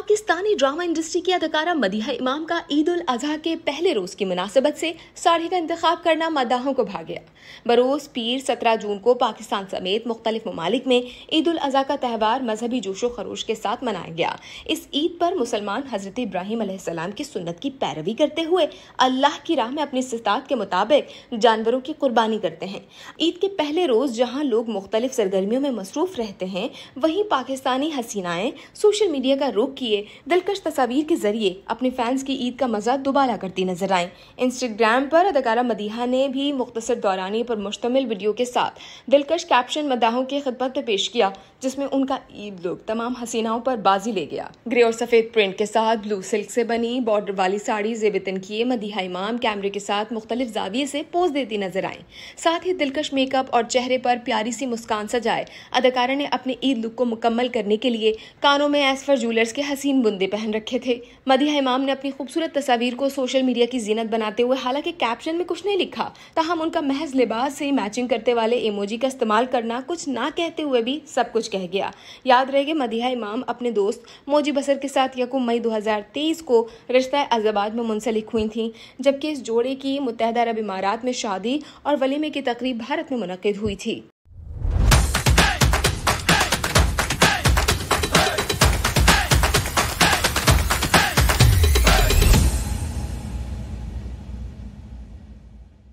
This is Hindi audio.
पाकिस्तानी ड्रामा इंडस्ट्री की अदाकारा मदीहा इमाम का ईद उल अजहा के पहले रोज़ की मुनासिबत से साड़ी का इंतख्य करना मदाहों को भाग गया बरोज़ पीर सत्रह जून को पाकिस्तान समेत मुख्तलिफ ममालिक में ईद उल अजहा का त्यौहार मजहबी जोशो खरोश के साथ मनाया गया इस ईद पर मुसलमान हजरत इब्राहिम सलाम की सुन्नत की पैरवी करते हुए अल्लाह की राह में अपनी सिस्तात के मुताबिक जानवरों की कुर्बानी करते हैं ईद के पहले रोज़ जहाँ लोग मुख्तलिफ सरगर्मियों में मसरूफ़ रहते हैं वहीं पाकिस्तानी हसीनाएं सोशल मीडिया का रुख किए लिए दिलकश तस्वीर के जरिए अपने फैंस की ईद का मजा दोबारा करती नजर आई इंस्टाग्राम पर अदकारा मदीहा ने भी मुख्तर दौरानी पर मुश्तमिल वीडियो के साथ दिलकश कैप्शन मदाहों की खिदमत पेश किया जिसमें उनका ईद लुक तमाम हसीनाओं पर बाजी ले गया ग्रे और सफ़ेद प्रिंट के साथ ब्लू सिल्क से बनी बॉर्डर वाली साड़ी जेबतन किए मदीहा इमाम कैमरे के साथ मुख्तलिफ जाविये से पोज देती नजर आई साथ ही दिलकश मेकअप और चेहरे पर प्यारी सी मुस्कान सजाए अदाकारा ने अपने ईद लुक को मुकम्मल करने के लिए कानों में एसफर जूलर्स के हसीन बुंदे पहन रखे थे मदीहा इमाम ने अपनी खूबसूरत तस्वीर को सोशल मीडिया की जीनत बनाते हुए हालांकि कैप्शन में कुछ नहीं लिखा तहम उनका महज लिबास से मैचिंग करते वाले इमोजी का इस्तेमाल करना कुछ ना कहते हुए भी सब कुछ कह गया याद रहेगा मदिहा इमाम अपने दोस्त मोजी बसर के साथ यकुम मई 2023 को रिश्ता अजाबाद में मुंसलिक हुई थी जबकि इस जोड़े की मुतहदा अरब इमारात में शादी और वलीमे की तकरीब भारत में मुनद हुई थी